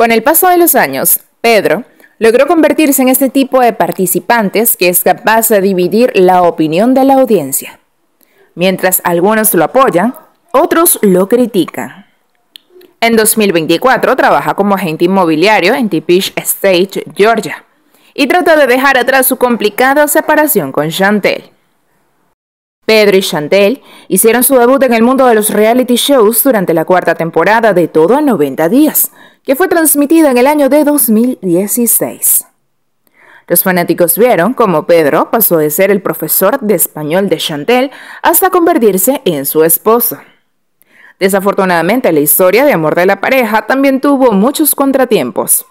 Con el paso de los años, Pedro logró convertirse en este tipo de participantes que es capaz de dividir la opinión de la audiencia. Mientras algunos lo apoyan, otros lo critican. En 2024 trabaja como agente inmobiliario en Tipish Estate, Georgia, y trata de dejar atrás su complicada separación con Chantel. Pedro y Chantel hicieron su debut en el mundo de los reality shows durante la cuarta temporada de Todo a 90 días, que fue transmitida en el año de 2016. Los fanáticos vieron cómo Pedro pasó de ser el profesor de español de Chantel hasta convertirse en su esposo. Desafortunadamente, la historia de amor de la pareja también tuvo muchos contratiempos,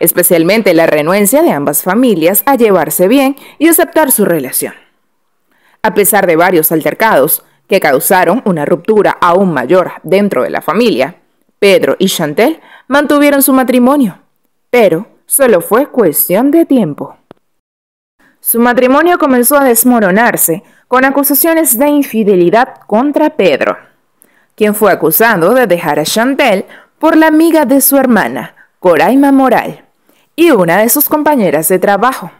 especialmente la renuencia de ambas familias a llevarse bien y aceptar su relación a pesar de varios altercados que causaron una ruptura aún mayor dentro de la familia. Pedro y Chantel mantuvieron su matrimonio, pero solo fue cuestión de tiempo. Su matrimonio comenzó a desmoronarse con acusaciones de infidelidad contra Pedro, quien fue acusado de dejar a Chantel por la amiga de su hermana, Coraima Moral, y una de sus compañeras de trabajo.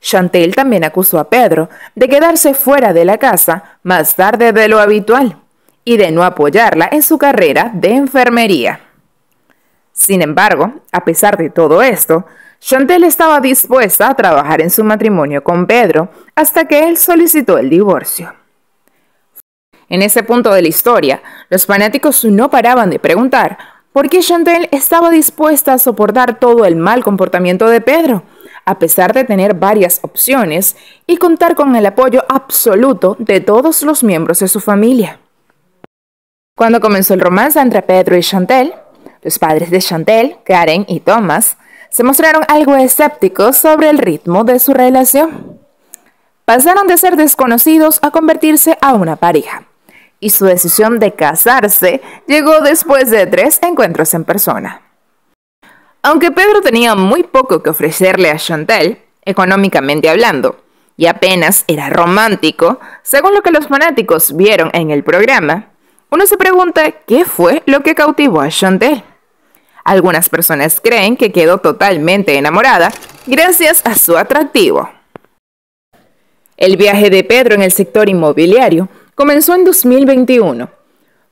Chantel también acusó a Pedro de quedarse fuera de la casa más tarde de lo habitual y de no apoyarla en su carrera de enfermería. Sin embargo, a pesar de todo esto, Chantel estaba dispuesta a trabajar en su matrimonio con Pedro hasta que él solicitó el divorcio. En ese punto de la historia, los fanáticos no paraban de preguntar por qué Chantel estaba dispuesta a soportar todo el mal comportamiento de Pedro a pesar de tener varias opciones y contar con el apoyo absoluto de todos los miembros de su familia. Cuando comenzó el romance entre Pedro y Chantel, los padres de Chantel, Karen y Thomas, se mostraron algo escépticos sobre el ritmo de su relación. Pasaron de ser desconocidos a convertirse a una pareja, y su decisión de casarse llegó después de tres encuentros en persona. Aunque Pedro tenía muy poco que ofrecerle a Chantel, económicamente hablando, y apenas era romántico, según lo que los fanáticos vieron en el programa, uno se pregunta qué fue lo que cautivó a Chantel. Algunas personas creen que quedó totalmente enamorada gracias a su atractivo. El viaje de Pedro en el sector inmobiliario comenzó en 2021,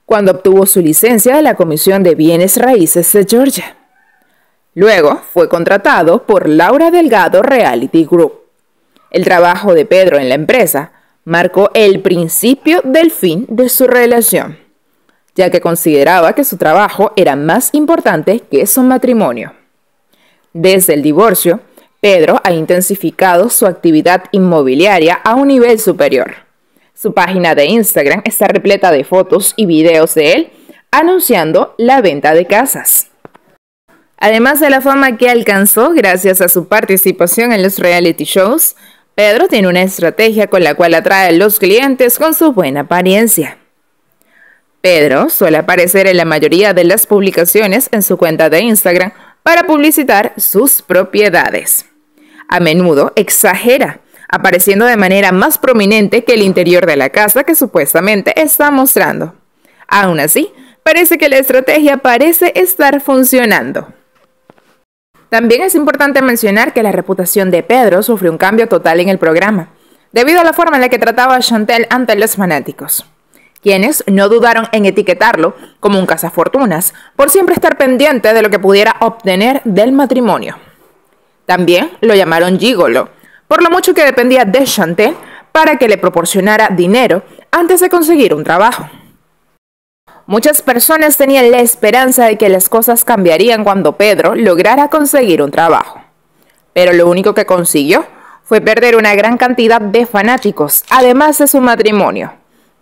cuando obtuvo su licencia de la Comisión de Bienes Raíces de Georgia. Luego fue contratado por Laura Delgado Reality Group. El trabajo de Pedro en la empresa marcó el principio del fin de su relación, ya que consideraba que su trabajo era más importante que su matrimonio. Desde el divorcio, Pedro ha intensificado su actividad inmobiliaria a un nivel superior. Su página de Instagram está repleta de fotos y videos de él anunciando la venta de casas. Además de la fama que alcanzó gracias a su participación en los reality shows, Pedro tiene una estrategia con la cual atrae a los clientes con su buena apariencia. Pedro suele aparecer en la mayoría de las publicaciones en su cuenta de Instagram para publicitar sus propiedades. A menudo exagera, apareciendo de manera más prominente que el interior de la casa que supuestamente está mostrando. Aún así, parece que la estrategia parece estar funcionando. También es importante mencionar que la reputación de Pedro sufrió un cambio total en el programa, debido a la forma en la que trataba a Chantel ante los fanáticos, quienes no dudaron en etiquetarlo como un cazafortunas, por siempre estar pendiente de lo que pudiera obtener del matrimonio. También lo llamaron gigolo, por lo mucho que dependía de Chantel para que le proporcionara dinero antes de conseguir un trabajo. Muchas personas tenían la esperanza de que las cosas cambiarían cuando Pedro lograra conseguir un trabajo. Pero lo único que consiguió fue perder una gran cantidad de fanáticos, además de su matrimonio,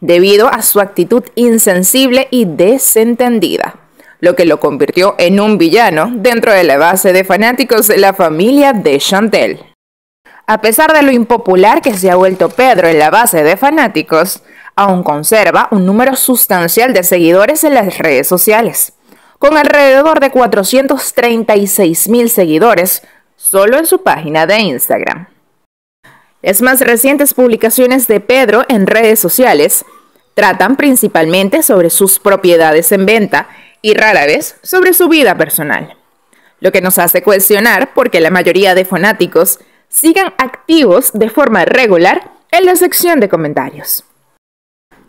debido a su actitud insensible y desentendida, lo que lo convirtió en un villano dentro de la base de fanáticos de la familia de Chantel. A pesar de lo impopular que se ha vuelto Pedro en la base de fanáticos, aún conserva un número sustancial de seguidores en las redes sociales, con alrededor de 436 mil seguidores solo en su página de Instagram. Las más recientes publicaciones de Pedro en redes sociales tratan principalmente sobre sus propiedades en venta y rara vez sobre su vida personal, lo que nos hace cuestionar por qué la mayoría de fanáticos sigan activos de forma regular en la sección de comentarios.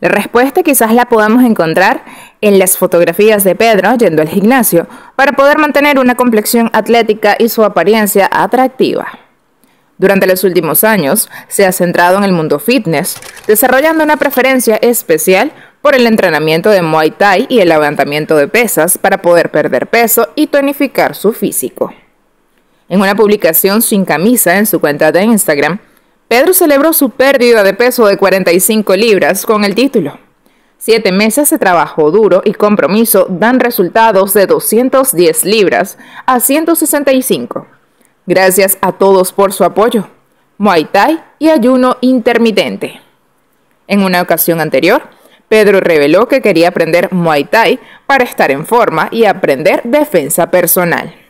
La respuesta quizás la podamos encontrar en las fotografías de Pedro yendo al gimnasio para poder mantener una complexión atlética y su apariencia atractiva. Durante los últimos años se ha centrado en el mundo fitness, desarrollando una preferencia especial por el entrenamiento de Muay Thai y el levantamiento de pesas para poder perder peso y tonificar su físico. En una publicación sin camisa en su cuenta de Instagram, Pedro celebró su pérdida de peso de 45 libras con el título. Siete meses de trabajo duro y compromiso dan resultados de 210 libras a 165. Gracias a todos por su apoyo. Muay Thai y ayuno intermitente. En una ocasión anterior, Pedro reveló que quería aprender Muay Thai para estar en forma y aprender defensa personal.